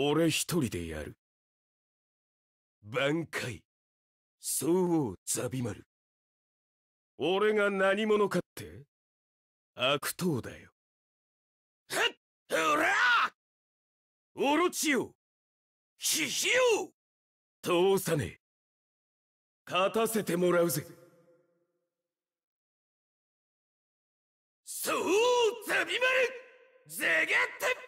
俺一人でやる。挽回。総王ザビマル。俺が何者かって悪党だよ。ッ、っラらオロチよヒヒよ通さねえ。勝たせてもらうぜ。そうザビマルゼゲッテ